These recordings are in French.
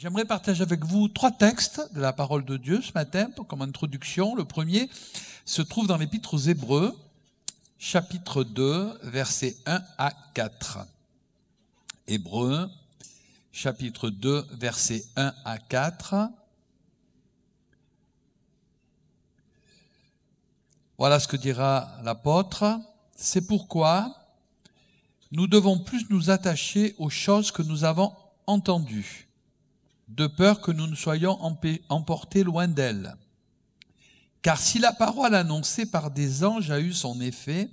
J'aimerais partager avec vous trois textes de la parole de Dieu ce matin comme introduction. Le premier se trouve dans l'Épître aux Hébreux, chapitre 2, versets 1 à 4. Hébreux, chapitre 2, versets 1 à 4. Voilà ce que dira l'apôtre. C'est pourquoi nous devons plus nous attacher aux choses que nous avons entendues de peur que nous ne soyons emportés loin d'elle. Car si la parole annoncée par des anges a eu son effet,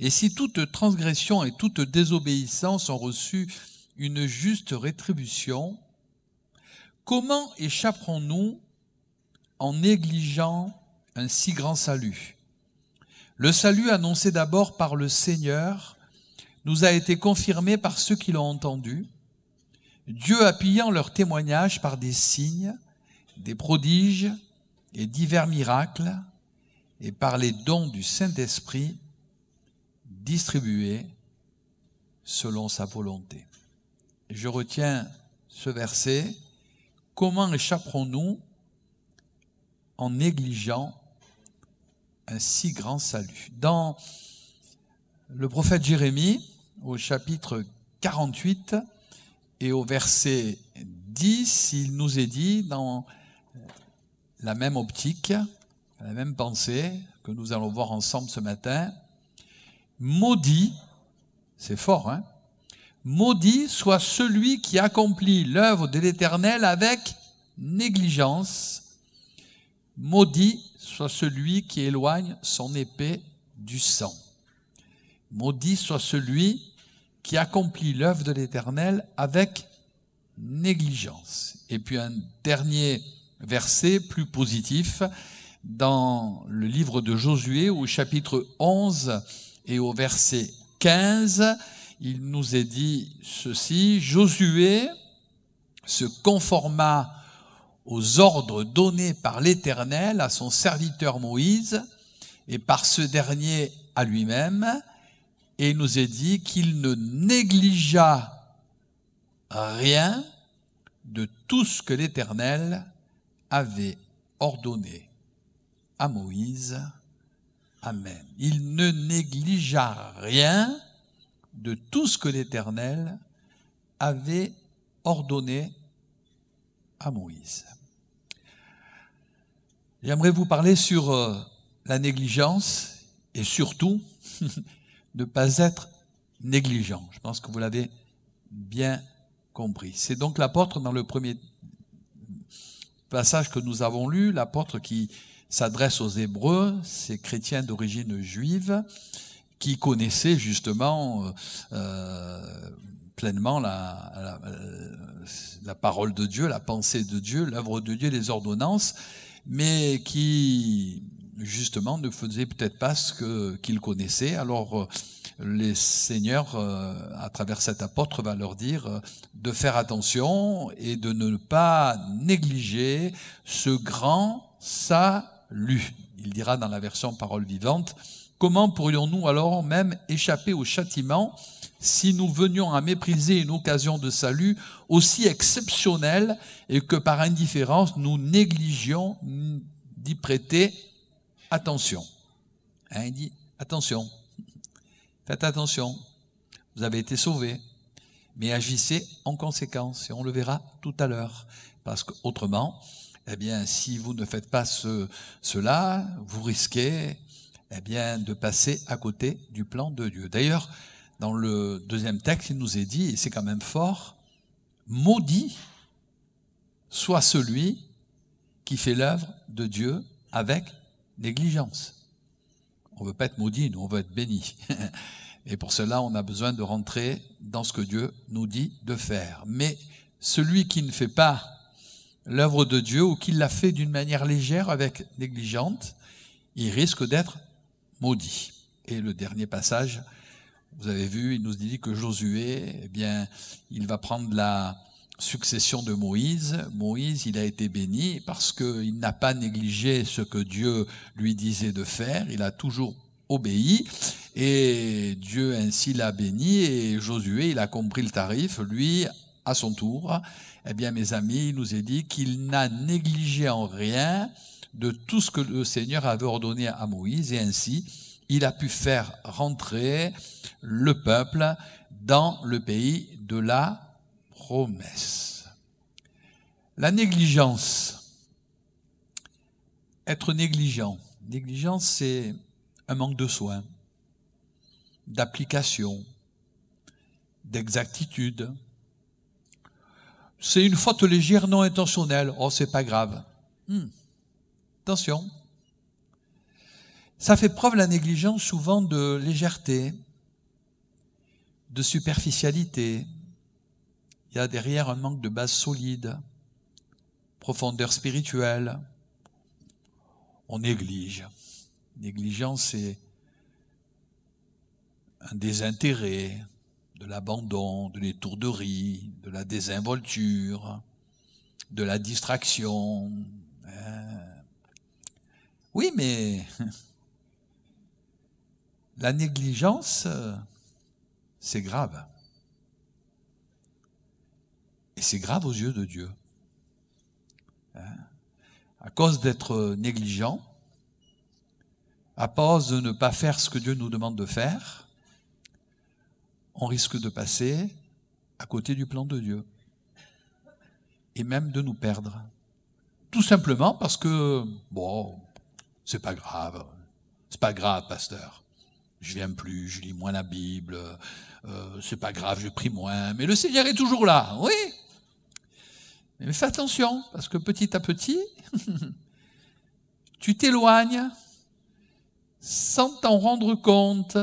et si toute transgression et toute désobéissance ont reçu une juste rétribution, comment échapperons-nous en négligeant un si grand salut Le salut annoncé d'abord par le Seigneur nous a été confirmé par ceux qui l'ont entendu, Dieu appuyant leur témoignage par des signes, des prodiges et divers miracles, et par les dons du Saint-Esprit distribués selon sa volonté. Je retiens ce verset. Comment échapperons-nous en négligeant un si grand salut Dans le prophète Jérémie, au chapitre 48, et au verset 10, il nous est dit dans la même optique, la même pensée que nous allons voir ensemble ce matin, maudit, c'est fort, hein maudit soit celui qui accomplit l'œuvre de l'Éternel avec négligence, maudit soit celui qui éloigne son épée du sang, maudit soit celui qui accomplit l'œuvre de l'Éternel avec négligence. Et puis un dernier verset plus positif dans le livre de Josué au chapitre 11 et au verset 15, il nous est dit ceci, Josué se conforma aux ordres donnés par l'Éternel à son serviteur Moïse et par ce dernier à lui-même, et il nous est dit qu'il ne négligea rien de tout ce que l'Éternel avait ordonné à Moïse. Amen. Il ne négligea rien de tout ce que l'Éternel avait ordonné à Moïse. J'aimerais vous parler sur euh, la négligence et surtout ne pas être négligent. Je pense que vous l'avez bien compris. C'est donc l'apôtre dans le premier passage que nous avons lu, l'apôtre qui s'adresse aux Hébreux, ces chrétiens d'origine juive, qui connaissaient justement euh, euh, pleinement la, euh, la, parole de Dieu, la pensée de Dieu, l'œuvre de Dieu, les ordonnances, mais qui justement ne faisaient peut-être pas ce que, qu'ils connaissaient. Alors euh, les seigneurs, euh, à travers cet apôtre, va leur dire euh, de faire attention et de ne pas négliger ce grand salut. Il dira dans la version Parole vivante, comment pourrions-nous alors même échapper au châtiment si nous venions à mépriser une occasion de salut aussi exceptionnelle et que par indifférence nous négligions d'y prêter attention. Hein, il dit, attention, faites attention, vous avez été sauvés, mais agissez en conséquence, et on le verra tout à l'heure, parce qu'autrement, eh bien, si vous ne faites pas ce, cela, vous risquez eh bien, de passer à côté du plan de Dieu. D'ailleurs, dans le deuxième texte, il nous est dit, et c'est quand même fort, maudit soit celui qui fait l'œuvre de Dieu avec négligence. On veut pas être maudit, nous, on veut être béni. Et pour cela, on a besoin de rentrer dans ce que Dieu nous dit de faire. Mais celui qui ne fait pas l'œuvre de Dieu ou qui l'a fait d'une manière légère avec négligente, il risque d'être maudit. Et le dernier passage, vous avez vu, il nous dit que Josué, eh bien, il va prendre la, succession de Moïse, Moïse, il a été béni parce qu'il n'a pas négligé ce que Dieu lui disait de faire, il a toujours obéi et Dieu ainsi l'a béni et Josué, il a compris le tarif, lui, à son tour, eh bien mes amis, il nous est dit qu'il n'a négligé en rien de tout ce que le Seigneur avait ordonné à Moïse et ainsi il a pu faire rentrer le peuple dans le pays de la promesse. La négligence. Être négligent. Négligence, c'est un manque de soin, d'application, d'exactitude. C'est une faute légère non intentionnelle. Oh, c'est pas grave. Hmm. Attention. Ça fait preuve la négligence souvent de légèreté, de superficialité, il y a derrière un manque de base solide, profondeur spirituelle. On néglige. Négligence, c'est un désintérêt, de l'abandon, de l'étourderie, de la désinvolture, de la distraction. Euh. Oui, mais la négligence, euh, c'est grave. Et c'est grave aux yeux de Dieu. Hein à cause d'être négligent, à cause de ne pas faire ce que Dieu nous demande de faire, on risque de passer à côté du plan de Dieu et même de nous perdre. Tout simplement parce que, bon, c'est pas grave, c'est pas grave, pasteur. Je viens plus, je lis moins la Bible, euh, c'est pas grave, je prie moins, mais le Seigneur est toujours là, oui, mais fais attention, parce que petit à petit, tu t'éloignes sans t'en rendre compte.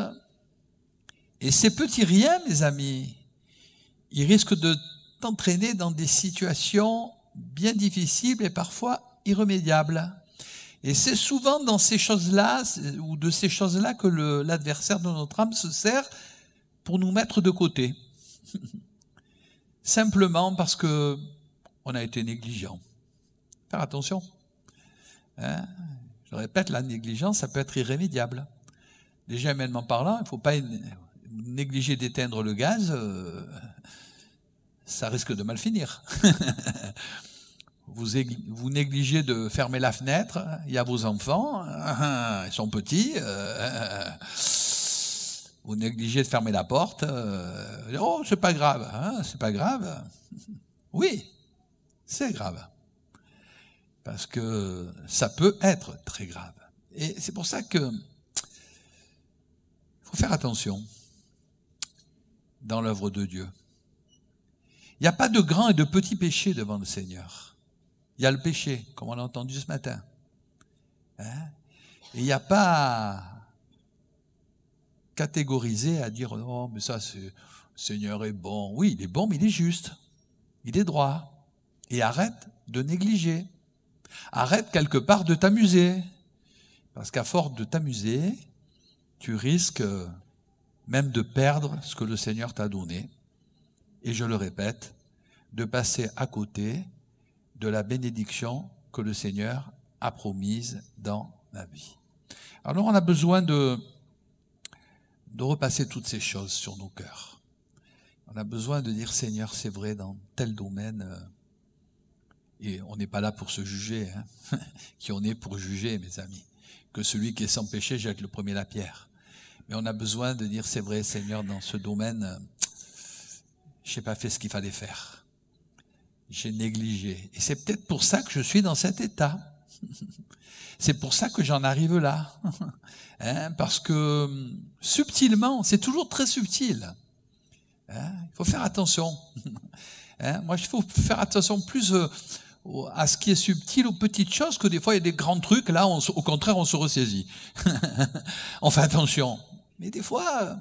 Et ces petits riens, mes amis, ils risquent de t'entraîner dans des situations bien difficiles et parfois irrémédiables. Et c'est souvent dans ces choses-là, ou de ces choses-là, que l'adversaire de notre âme se sert pour nous mettre de côté. Simplement parce que on a été négligent. Faire attention. Hein. Je répète, la négligence, ça peut être irrémédiable. Déjà, humainement parlant, il ne faut pas négliger d'éteindre le gaz. Euh, ça risque de mal finir. vous, négligez de fermer la fenêtre, il y a vos enfants, ils sont petits. Euh, vous négligez de fermer la porte. Euh, oh, c'est pas grave, hein, c'est pas grave. Oui, c'est grave. Parce que ça peut être très grave. Et c'est pour ça que faut faire attention dans l'œuvre de Dieu. Il n'y a pas de grand et de petits péchés devant le Seigneur. Il y a le péché, comme on l'a entendu ce matin. Hein? et il n'y a pas catégoriser à dire non, oh, mais ça, c'est, le Seigneur est bon. Oui, il est bon, mais il est juste. Il est droit. Et arrête de négliger. Arrête quelque part de t'amuser. Parce qu'à force de t'amuser, tu risques euh, même de perdre ce que le Seigneur t'a donné. Et je le répète, de passer à côté de la bénédiction que le Seigneur a promise dans la vie. Alors on a besoin de, de repasser toutes ces choses sur nos cœurs. On a besoin de dire Seigneur, c'est vrai, dans tel domaine, euh, et on n'est pas là pour se juger, hein qui on est pour juger, mes amis. Que celui qui est sans péché jette le premier la pierre. Mais on a besoin de dire, c'est vrai, Seigneur, dans ce domaine, euh, j'ai pas fait ce qu'il fallait faire. J'ai négligé. Et c'est peut-être pour ça que je suis dans cet état. c'est pour ça que j'en arrive là. hein parce que hum, subtilement, c'est toujours très subtil. Hein, il faut faire attention. Hein moi, il faut faire attention. Plus, euh, à ce qui est subtil, aux petites choses, que des fois il y a des grands trucs, là au contraire on se ressaisit. on fait attention. Mais des fois,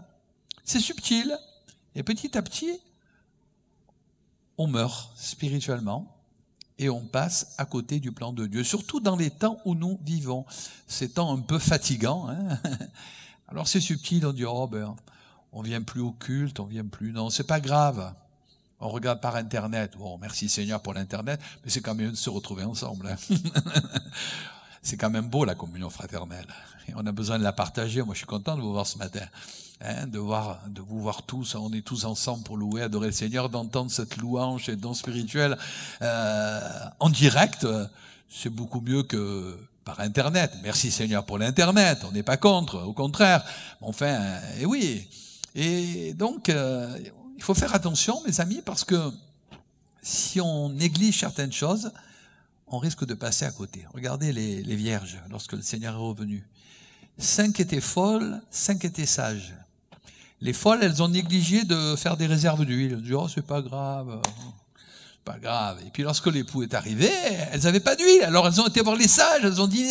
c'est subtil. Et petit à petit, on meurt spirituellement et on passe à côté du plan de Dieu, surtout dans les temps où nous vivons, c'est temps un peu fatigants. Hein. Alors c'est subtil, on dit, oh ben, on vient plus au culte, on vient plus, non, c'est pas grave on regarde par Internet. Bon, merci Seigneur pour l'Internet, mais c'est quand même de se retrouver ensemble. Hein. c'est quand même beau la communion fraternelle. on a besoin de la partager. Moi, je suis content de vous voir ce matin, hein, de voir, de vous voir tous. On est tous ensemble pour louer, adorer le Seigneur, d'entendre cette louange et don spirituel euh, en direct. C'est beaucoup mieux que par Internet. Merci Seigneur pour l'Internet. On n'est pas contre, au contraire. Enfin, et eh oui. Et donc. Euh, il faut faire attention, mes amis, parce que si on néglige certaines choses, on risque de passer à côté. Regardez les, vierges lorsque le Seigneur est revenu. Cinq étaient folles, cinq étaient sages. Les folles, elles ont négligé de faire des réserves d'huile. Du oh, c'est pas grave, pas grave. Et puis lorsque l'époux est arrivé, elles n'avaient pas d'huile. Alors elles ont été voir les sages, elles ont dit,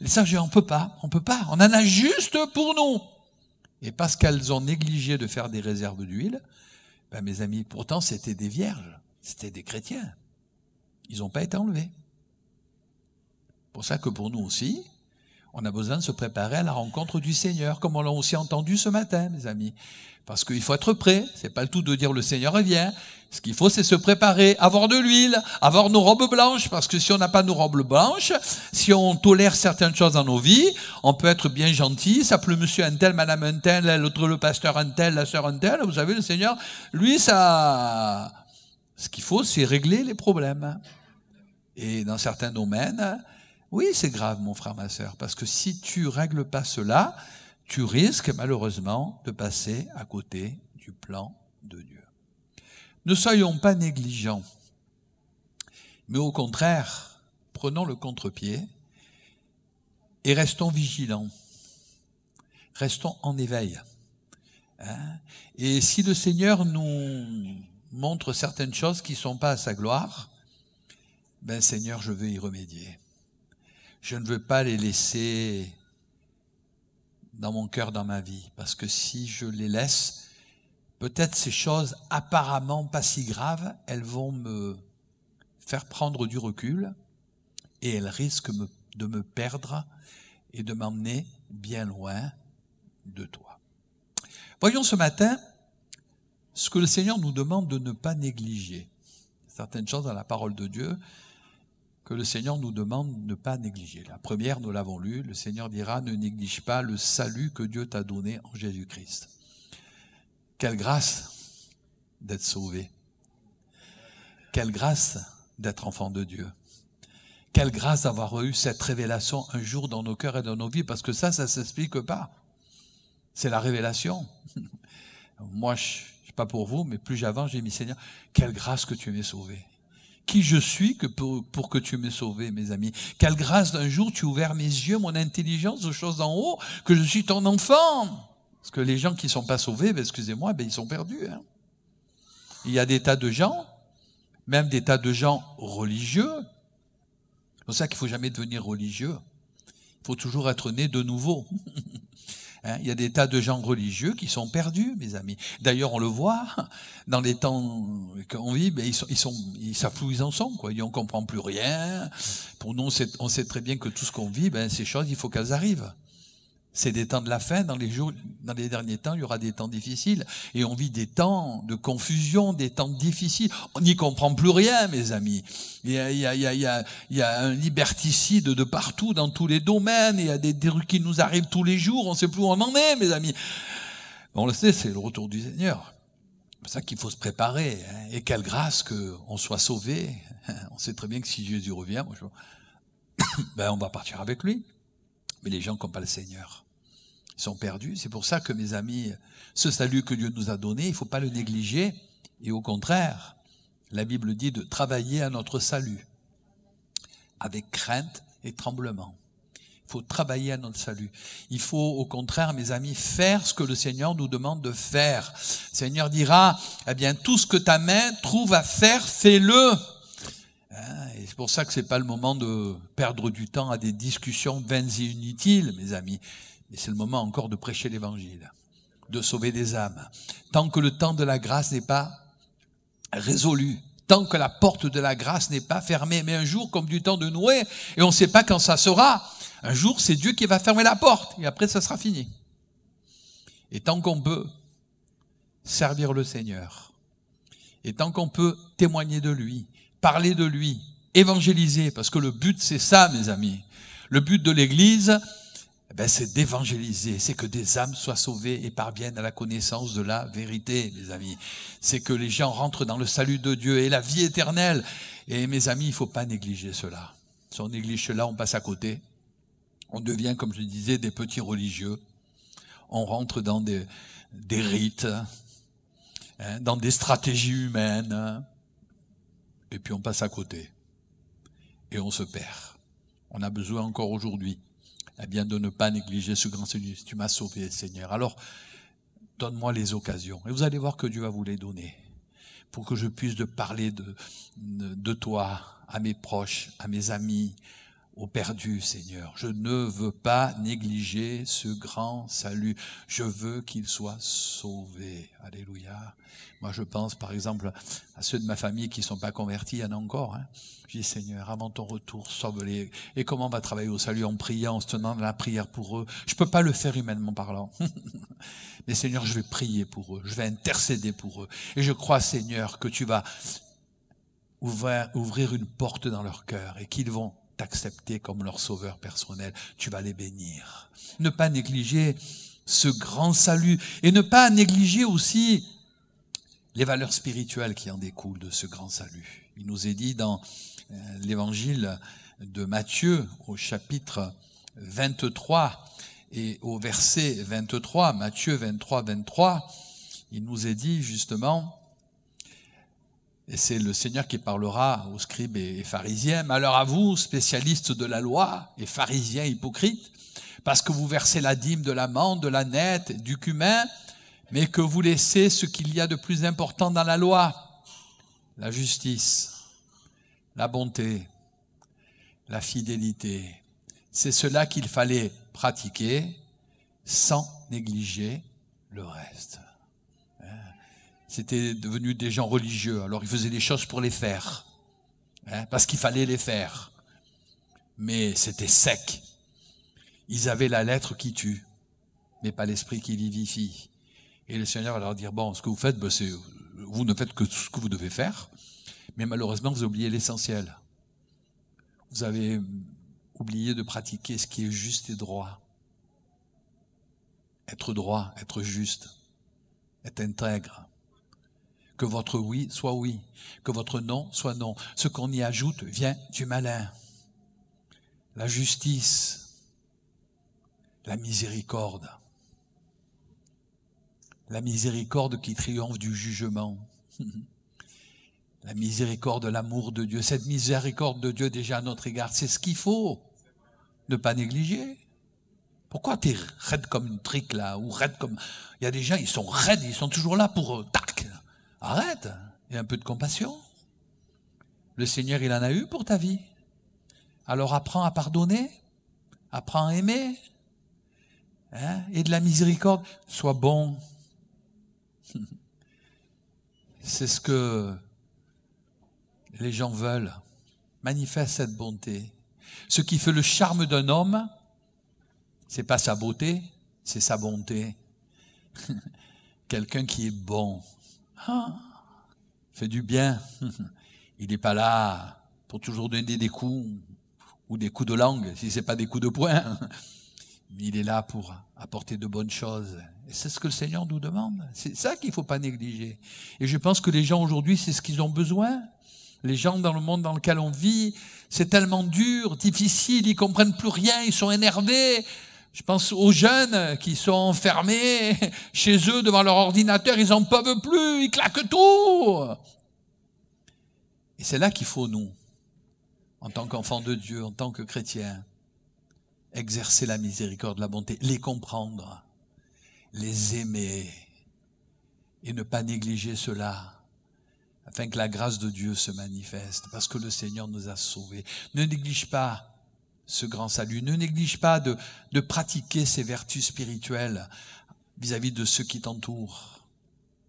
les sages, on peut pas, on peut pas, on en a juste pour nous. Et parce qu'elles ont négligé de faire des réserves d'huile, bah, mes amis, pourtant c'était des vierges, c'était des chrétiens. Ils n'ont pas été enlevés. Pour ça que pour nous aussi, on a besoin de se préparer à la rencontre du Seigneur, comme on l'a aussi entendu ce matin, mes amis. Parce qu'il faut être prêt. C'est pas le tout de dire le Seigneur revient. Ce qu'il faut, c'est se préparer, avoir de l'huile, avoir nos robes blanches, parce que si on n'a pas nos robes blanches, si on tolère certaines choses dans nos vies, on peut être bien gentil, ça le monsieur un tel, madame un l'autre le pasteur un la sœur un vous savez, le Seigneur, lui, ça, ce qu'il faut, c'est régler les problèmes. Et dans certains domaines, oui, c'est grave, mon frère, ma sœur, parce que si tu règles pas cela, tu risques malheureusement de passer à côté du plan de Dieu. Ne soyons pas négligents, mais au contraire, prenons le contre-pied et restons vigilants, restons en éveil. Hein. et si le Seigneur nous montre certaines choses qui ne sont pas à sa gloire, ben Seigneur, je veux y remédier je ne veux pas les laisser dans mon cœur, dans ma vie, parce que si je les laisse, peut-être ces choses apparemment pas si graves, elles vont me faire prendre du recul et elles risquent de me perdre et de m'emmener bien loin de toi. Voyons ce matin ce que le Seigneur nous demande de ne pas négliger. Certaines choses dans la parole de Dieu, le Seigneur nous demande de ne pas négliger. La première, nous l'avons lue, le Seigneur dira, ne néglige pas le salut que Dieu t'a donné en Jésus-Christ. Quelle grâce d'être sauvé. Quelle grâce d'être enfant de Dieu. Quelle grâce d'avoir eu cette révélation un jour dans nos cœurs et dans nos vies, parce que ça, ça ne s'explique pas. C'est la révélation. Moi, je, ne pas pour vous, mais plus j'avance, j'ai mis Seigneur, quelle grâce que tu m'aies sauvé qui je suis que pour, que tu m'aies sauvé, mes amis. Quelle grâce d'un jour tu ouvres mes yeux, mon intelligence aux choses en haut, que je suis ton enfant. Parce que les gens qui ne sont pas sauvés, ben, excusez-moi, ben ils sont perdus. Hein. Il y a des tas de gens, même des tas de gens religieux. C'est pour ça qu'il ne faut jamais devenir religieux. Il faut toujours être né de nouveau. Hein, il y a des tas de gens religieux qui sont perdus, mes amis. D'ailleurs, on le voit dans les temps qu'on vit, ben, ils, sont, ils, sont, ils en sont. Quoi. comprend plus rien. Pour nous, on sait, très bien que tout ce qu'on vit, ben, ces choses, il faut qu'elles arrivent. C'est des temps de la fin. Dans les jours, dans les derniers temps, il y aura des temps difficiles. Et on vit des temps de confusion, des temps difficiles. On n'y comprend plus rien, mes amis. Il y, a, un liberticide de partout, dans tous les domaines. Il y a des, trucs qui nous arrivent tous les jours. On ne sait plus où on en est, mes amis. On le sait, c'est le retour du Seigneur. C'est ça qu'il faut se préparer. Hein. Et quelle grâce qu'on soit sauvé. On sait très bien que si Jésus revient, ben, on va partir avec lui. Mais les gens qui n'ont pas le Seigneur, sont perdus. C'est pour ça que, mes amis, ce salut que Dieu nous a donné, il faut pas le négliger. Et au contraire, la Bible dit de travailler à notre salut avec crainte et tremblement. Il faut travailler à notre salut. Il faut, au contraire, mes amis, faire ce que le Seigneur nous demande de faire. Seigneur dira, eh bien, tout ce que ta main trouve à faire, fais-le. Hein, et c'est pour ça que c'est pas le moment de perdre du temps à des discussions vaines et inutiles, mes amis. Et c'est le moment encore de prêcher l'évangile, de sauver des âmes. Tant que le temps de la grâce n'est pas résolu, tant que la porte de la grâce n'est pas fermée. Mais un jour, comme du temps de Noé, et on ne sait pas quand ça sera, un jour, c'est Dieu qui va fermer la porte, et après, ça sera fini. Et tant qu'on peut servir le Seigneur, et tant qu'on peut témoigner de lui, parler de lui, évangéliser, parce que le but, c'est ça, mes amis. Le but de l'Église, eh ben, c'est d'évangéliser, c'est que des âmes soient sauvées et parviennent à la connaissance de la vérité, mes amis. C'est que les gens rentrent dans le salut de Dieu et la vie éternelle. Et mes amis, il ne faut pas négliger cela. Si on néglige cela, on passe à côté. On devient, comme je disais, des petits religieux. On rentre dans des, des rites, hein, dans des stratégies humaines. Et puis on passe à côté. Et on se perd. On a besoin encore aujourd'hui eh bien, de ne pas négliger ce grand Seigneur. Tu m'as sauvé, Seigneur. Alors, donne-moi les occasions. Et vous allez voir que Dieu va vous les donner pour que je puisse de parler de, de toi à mes proches, à mes amis, aux perdus, Seigneur. Je ne veux pas négliger ce grand salut. Je veux qu'ils soient sauvés. Alléluia. Moi, je pense, par exemple, à ceux de ma famille qui ne sont pas convertis, il y en a encore. Hein. Je dis, Seigneur, avant ton retour, sauve-les. Et comment on va travailler au salut en priant, en se tenant dans la prière pour eux Je ne peux pas le faire humainement parlant. Mais Seigneur, je vais prier pour eux. Je vais intercéder pour eux. Et je crois, Seigneur, que tu vas ouvrir une porte dans leur cœur et qu'ils vont accepter comme leur sauveur personnel. Tu vas les bénir. Ne pas négliger ce grand salut et ne pas négliger aussi les valeurs spirituelles qui en découlent de ce grand salut. Il nous est dit dans euh, l'évangile de Matthieu au chapitre 23 et au verset 23, Matthieu 23, 23, il nous est dit justement, et c'est le Seigneur qui parlera aux scribes et pharisiens. Malheur à vous, spécialistes de la loi et pharisiens hypocrites, parce que vous versez la dîme de l'amande, de la nette, du cumin, mais que vous laissez ce qu'il y a de plus important dans la loi, la justice, la bonté, la fidélité. C'est cela qu'il fallait pratiquer sans négliger le reste. Hein c'était devenu des gens religieux. Alors ils faisaient des choses pour les faire, hein, parce qu'il fallait les faire. Mais c'était sec. Ils avaient la lettre qui tue, mais pas l'esprit qui vivifie. Et le Seigneur va leur dire, bon, ce que vous faites, ben, vous ne faites que ce que vous devez faire, mais malheureusement, vous oubliez l'essentiel. Vous avez oublié de pratiquer ce qui est juste et droit. Être droit, être juste, être intègre. Que votre oui soit oui, que votre non soit non. Ce qu'on y ajoute vient du malin. La justice, la miséricorde. La miséricorde qui triomphe du jugement. la miséricorde, l'amour de Dieu. Cette miséricorde de Dieu déjà à notre égard, c'est ce qu'il faut ne pas négliger. Pourquoi t'es raide comme une trique là ou raide comme il y a des gens ils sont raides ils sont toujours là pour euh, Arrête, et un peu de compassion. Le Seigneur, il en a eu pour ta vie. Alors apprends à pardonner, apprends à aimer. Hein, et de la miséricorde, sois bon. C'est ce que les gens veulent. Manifeste cette bonté. Ce qui fait le charme d'un homme, c'est pas sa beauté, c'est sa bonté. Quelqu'un qui est bon, ah, fait du bien. Il n'est pas là pour toujours donner des coups ou des coups de langue, si ce n'est pas des coups de poing. Il est là pour apporter de bonnes choses. Et c'est ce que le Seigneur nous demande. C'est ça qu'il ne faut pas négliger. Et je pense que les gens aujourd'hui, c'est ce qu'ils ont besoin. Les gens dans le monde dans lequel on vit, c'est tellement dur, difficile, ils comprennent plus rien, ils sont énervés. Je pense aux jeunes qui sont enfermés chez eux devant leur ordinateur, ils n'en peuvent plus, ils claquent tout. Et c'est là qu'il faut, nous, en tant qu'enfants de Dieu, en tant que chrétiens, exercer la miséricorde, la bonté, les comprendre, les aimer et ne pas négliger cela afin que la grâce de Dieu se manifeste parce que le Seigneur nous a sauvés. Ne néglige pas ce grand salut. Ne néglige pas de, pratiquer ces vertus spirituelles vis-à-vis de ceux qui t'entourent.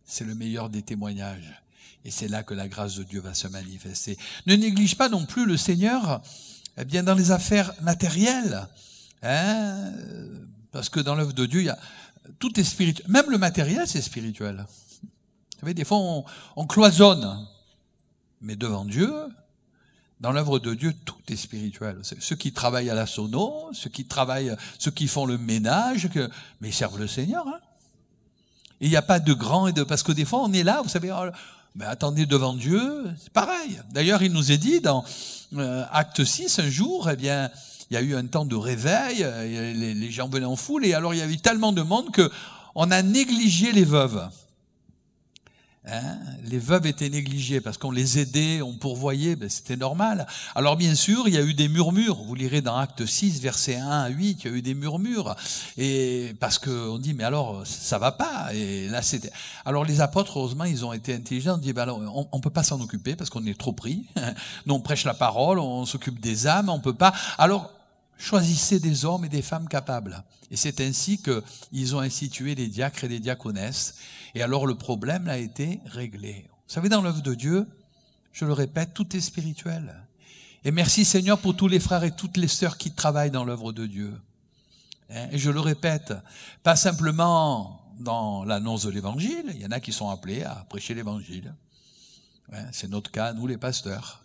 C'est le meilleur des témoignages. Et c'est là que la grâce de Dieu va se manifester. Ne néglige pas non plus le Seigneur eh bien, dans les affaires matérielles. Hein Parce que dans l'œuvre de Dieu, il y tout est spirituel. Même le matériel, c'est spirituel. Vous savez, des fois, on cloisonne. Mais devant Dieu, dans l'œuvre de Dieu, tout est spirituel. Ceux qui travaillent à la sono, ceux qui travaillent, ceux qui font le ménage, mais ils servent le Seigneur. Hein. il n'y a pas de grand et de parce que des fois on est là, vous savez, oh, mais attendez devant Dieu, c'est pareil. D'ailleurs, il nous est dit dans euh, Acte 6 un jour, eh bien, il y a eu un temps de réveil, euh, les, les gens venaient en foule, et alors il y avait tellement de monde que on a négligé les veuves. Hein, les veuves étaient négligées parce qu'on les aidait, on pourvoyait, ben c'était normal. Alors bien sûr, il y a eu des murmures. Vous lirez dans Acte 6, versets 1 à 8, il y a eu des murmures. Et parce qu'on dit, mais alors, ça va pas. Et là, c'était. Alors les apôtres, heureusement, ils ont été intelligents. ont dit, ben on, on peut pas s'en occuper parce qu'on est trop pris. Nous, on prêche la parole, on s'occupe des âmes, on peut pas. Alors, choisissez des hommes et des femmes capables. Et c'est ainsi qu'ils ont institué des diacres et des diaconesses. Et alors le problème a été réglé. Vous savez, dans l'œuvre de Dieu, je le répète, tout est spirituel. Et merci Seigneur pour tous les frères et toutes les sœurs qui travaillent dans l'œuvre de Dieu. Hein, et je le répète, pas simplement dans l'annonce de l'Évangile, il y en a qui sont appelés à prêcher l'Évangile. Hein, c'est notre cas, nous les pasteurs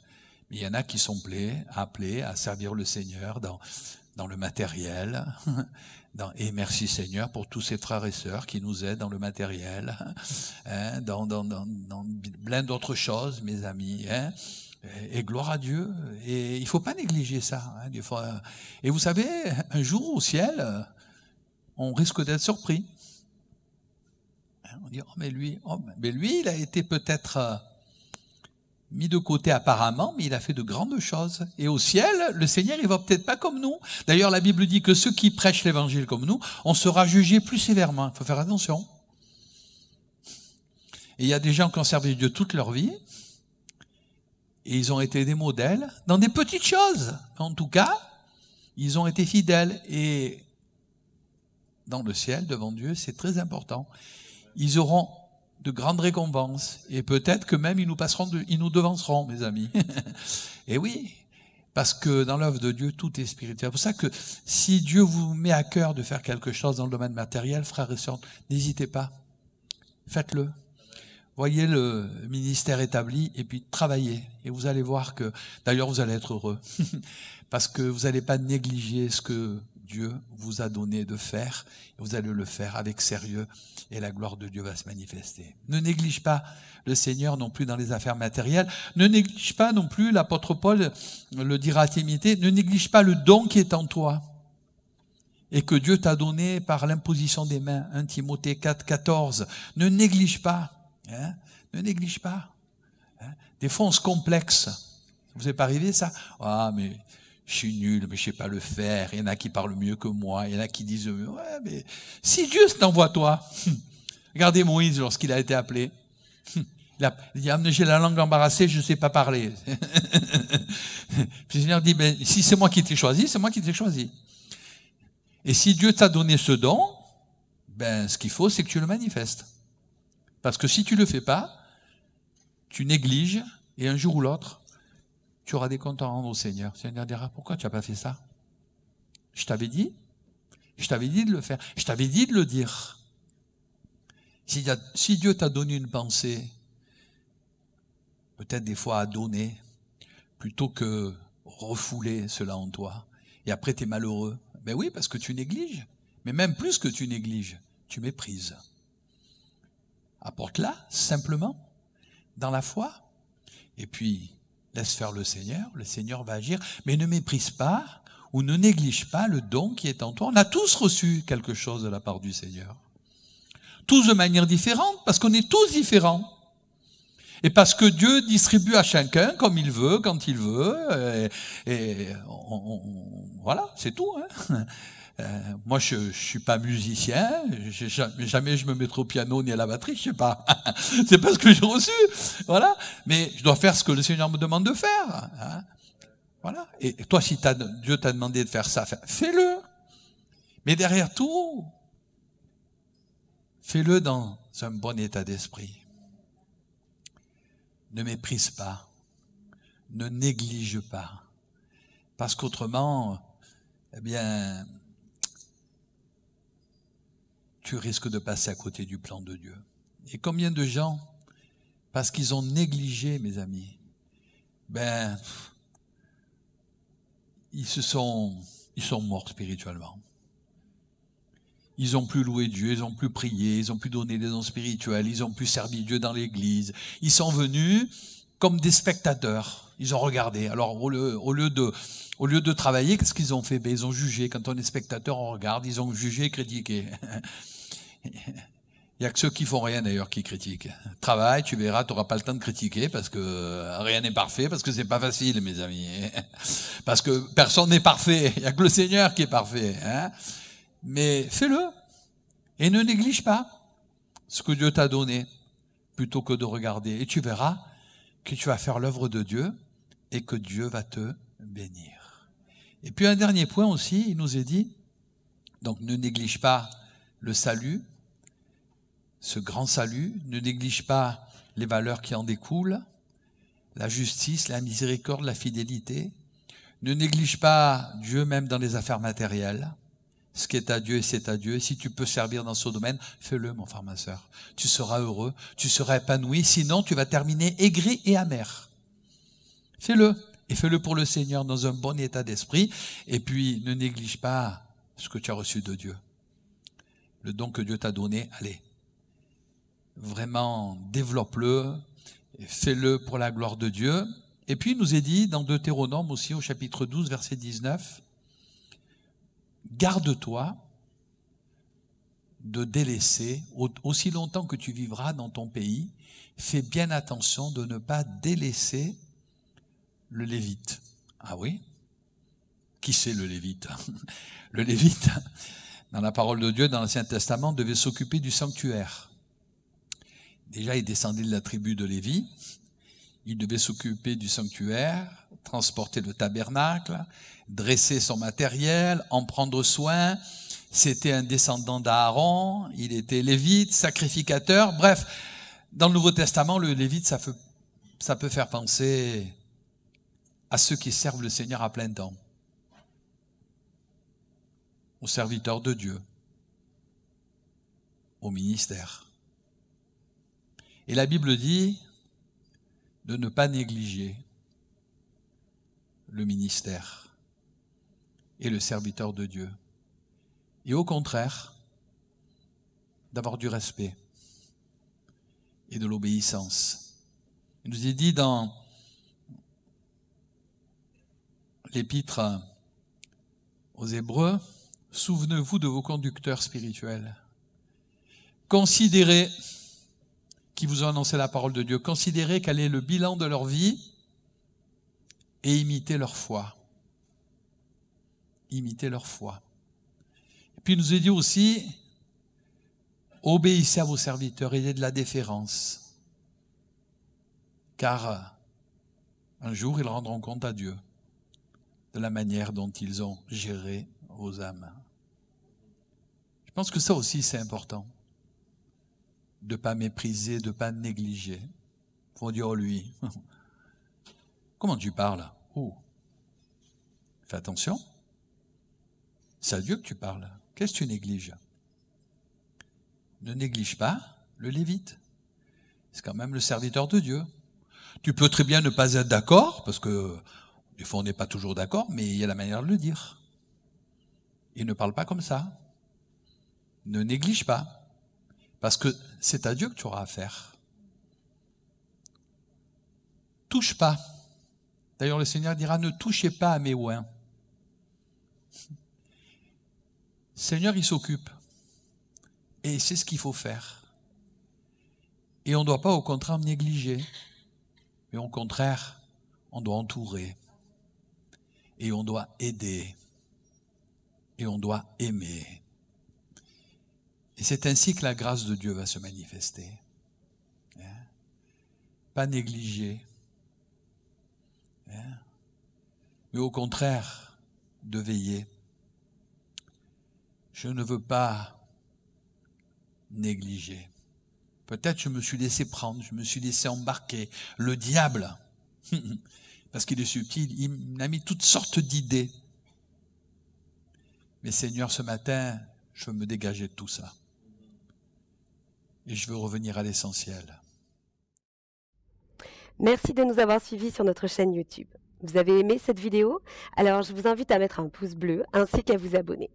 il y en a qui sont appelés, appelés à servir le Seigneur dans, dans le matériel. Dans, et merci Seigneur pour tous ces frères et sœurs qui nous aident dans le matériel, hein, dans, dans, dans, plein d'autres choses, mes amis. Hein. et, gloire à Dieu. Et il faut pas négliger ça. Hein, et vous savez, un jour au ciel, on risque d'être surpris. Hein, on dit, oh, mais lui, oh, mais lui, il a été peut-être mis de côté apparemment, mais il a fait de grandes choses. Et au ciel, le Seigneur, il va peut-être pas comme nous. D'ailleurs, la Bible dit que ceux qui prêchent l'évangile comme nous, on sera jugés plus sévèrement. Il faut faire attention. Et il y a des gens qui ont servi Dieu toute leur vie, et ils ont été des modèles dans des petites choses. En tout cas, ils ont été fidèles. Et dans le ciel, devant Dieu, c'est très important. Ils auront de grandes récompenses. Et peut-être que même ils nous, passeront ils nous devanceront, mes amis. et oui, parce que dans l'œuvre de Dieu, tout est spirituel. C'est pour ça que si Dieu vous met à cœur de faire quelque chose dans le domaine matériel, frères et sœurs, n'hésitez pas. Faites-le. Voyez le ministère établi et puis travaillez. Et vous allez voir que, d'ailleurs, vous allez être heureux. parce que vous n'allez pas négliger ce que Dieu vous a donné de faire. Vous allez le faire avec sérieux et la gloire de Dieu va se manifester. Ne néglige pas le Seigneur non plus dans les affaires matérielles. Ne néglige pas non plus, l'apôtre Paul le dira à Timothée, ne néglige pas le don qui est en toi et que Dieu t'a donné par l'imposition des mains. 1 hein, Timothée 4, 14. Ne néglige pas. Hein, ne néglige pas. Hein, des fois, complexes. Vous n'êtes pas arrivé ça Ah, mais je suis nul, mais je sais pas le faire. Il y en a qui parlent mieux que moi. Il y en a qui disent, ouais, mais si Dieu t'envoie toi. Regardez Moïse lorsqu'il a été appelé. Il a, dit, j'ai la langue embarrassée, je ne sais pas parler. Puis le Seigneur dit, mais si c'est moi qui t'ai choisi, c'est moi qui t'ai choisi. Et si Dieu t'a donné ce don, ben, ce qu'il faut, c'est que tu le manifestes. Parce que si tu le fais pas, tu négliges, et un jour ou l'autre, tu auras des comptes à rendre au Seigneur. Le Seigneur dira, pourquoi tu n'as pas fait ça Je t'avais dit, je t'avais dit de le faire, je t'avais dit de le dire. Si, si Dieu t'a donné une pensée, peut-être des fois à donner, plutôt que refouler cela en toi, et après tu es malheureux, ben oui, parce que tu négliges, mais même plus que tu négliges, tu méprises. Apporte-la simplement, dans la foi, et puis Laisse faire le Seigneur, le Seigneur va agir, mais ne méprise pas ou ne néglige pas le don qui est en toi. On a tous reçu quelque chose de la part du Seigneur. Tous de manière différente, parce qu'on est tous différents. Et parce que Dieu distribue à chacun comme il veut, quand il veut. Et, voilà, c'est tout. Hein. Euh, moi, je ne suis pas musicien, jamais, jamais je me mettrai au piano ni à la batterie, je sais pas. c'est pas ce que j'ai reçu, voilà. Mais je dois faire ce que le Seigneur me demande de faire. Hein. Voilà. Et toi, si Dieu t'a demandé de faire ça, fais-le. Mais derrière tout, fais-le dans un bon état d'esprit. Ne méprise pas, ne néglige pas, parce qu'autrement, eh bien, tu risques de passer à côté du plan de Dieu. Et combien de gens, parce qu'ils ont négligé, mes amis, ben, ils se sont, ils sont morts spirituellement. Ils ont plus loué Dieu, ils ont plus prié, ils ont plus donné des dons spirituels, ils ont plus servi Dieu dans l'église. Ils sont venus comme des spectateurs. Ils ont regardé. Alors au lieu, au lieu de, au lieu de travailler, qu'est-ce qu'ils ont fait ben, Ils ont jugé. Quand on est spectateur, on regarde. Ils ont jugé, critiqué. Il n'y a que ceux qui font rien d'ailleurs qui critiquent. Travaille, tu verras, tu n'auras pas le temps de critiquer parce que euh, rien n'est parfait, parce que c'est pas facile, mes amis. Parce que personne n'est parfait. Il n'y a que le Seigneur qui est parfait. Hein Mais fais-le. Et ne néglige pas ce que Dieu t'a donné plutôt que de regarder. Et tu verras que tu vas faire l'œuvre de Dieu et que Dieu va te bénir. Et puis un dernier point aussi, il nous est dit, donc ne néglige pas le salut ce grand salut, ne néglige pas les valeurs qui en découlent, la justice, la miséricorde, la fidélité. Ne néglige pas Dieu même dans les affaires matérielles. Ce qui est à Dieu, c'est à Dieu. Si tu peux servir dans ce domaine, fais-le, mon frère, ma soeur. Tu seras heureux, tu seras épanoui. Sinon, tu vas terminer aigri et amer. Fais-le. Et fais-le pour le Seigneur dans un bon état d'esprit. Et puis, ne néglige pas ce que tu as reçu de Dieu. Le don que Dieu t'a donné, allez, vraiment développe-le, fais-le pour la gloire de Dieu. Et puis il nous est dit dans Deutéronome aussi au chapitre 12, verset 19, garde-toi de délaisser, aussi longtemps que tu vivras dans ton pays, fais bien attention de ne pas délaisser le Lévite. Ah oui Qui c'est le Lévite Le Lévite, dans la parole de Dieu, dans l'Ancien Testament, devait s'occuper du sanctuaire. Déjà, il descendait de la tribu de Lévi. Il devait s'occuper du sanctuaire, transporter le tabernacle, dresser son matériel, en prendre soin. C'était un descendant d'Aaron, il était lévite, sacrificateur. Bref, dans le Nouveau Testament, le lévite, ça, peut faire penser à ceux qui servent le Seigneur à plein temps, aux serviteurs de Dieu, au ministère. Et la Bible dit de ne pas négliger le ministère et le serviteur de Dieu. Et au contraire, d'avoir du respect et de l'obéissance. Il nous est dit dans l'épître aux Hébreux, souvenez-vous de vos conducteurs spirituels. Considérez qui vous ont annoncé la parole de Dieu. Considérez quel est le bilan de leur vie et imitez leur foi. Imitez leur foi. Et puis il nous est dit aussi, obéissez à vos serviteurs, et ayez de la déférence, car un jour ils rendront compte à Dieu de la manière dont ils ont géré vos âmes. Je pense que ça aussi c'est important de pas mépriser, de pas négliger. Faut dire oh, lui. Comment tu parles Oh Fais attention. C'est à Dieu que tu parles. Qu'est-ce que tu négliges Ne néglige pas le Lévite. C'est quand même le serviteur de Dieu. Tu peux très bien ne pas être d'accord, parce que des fois on n'est pas toujours d'accord, mais il y a la manière de le dire. Il ne parle pas comme ça. Ne néglige pas. Parce que c'est à Dieu que tu auras affaire. Touche pas. D'ailleurs, le Seigneur dira, ne touchez pas à mes oins. Seigneur, il s'occupe. Et c'est ce qu'il faut faire. Et on ne doit pas au contraire négliger, mais au contraire, on doit entourer. Et on doit aider. Et on doit aimer. Et c'est ainsi que la grâce de Dieu va se manifester. Hein? Pas négliger, hein? mais au contraire, de veiller. Je ne veux pas négliger. Peut-être je me suis laissé prendre, je me suis laissé embarquer. Le diable, parce qu'il est subtil, il m'a mis toutes sortes d'idées. Mais Seigneur, ce matin, je veux me dégager de tout ça et je veux revenir à l'essentiel. Merci de nous avoir suivis sur notre chaîne YouTube. Vous avez aimé cette vidéo Alors je vous invite à mettre un pouce bleu ainsi qu'à vous abonner.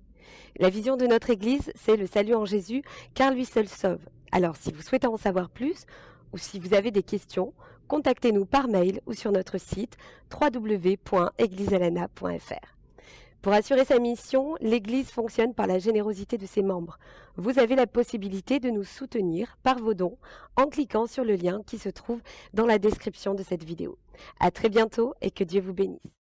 La vision de notre Église, c'est le salut en Jésus, car lui seul sauve. Alors si vous souhaitez en savoir plus, ou si vous avez des questions, contactez-nous par mail ou sur notre site www.églisealana.fr. Pour assurer sa mission, l'Église fonctionne par la générosité de ses membres. Vous avez la possibilité de nous soutenir par vos dons en cliquant sur le lien qui se trouve dans la description de cette vidéo. À très bientôt et que Dieu vous bénisse.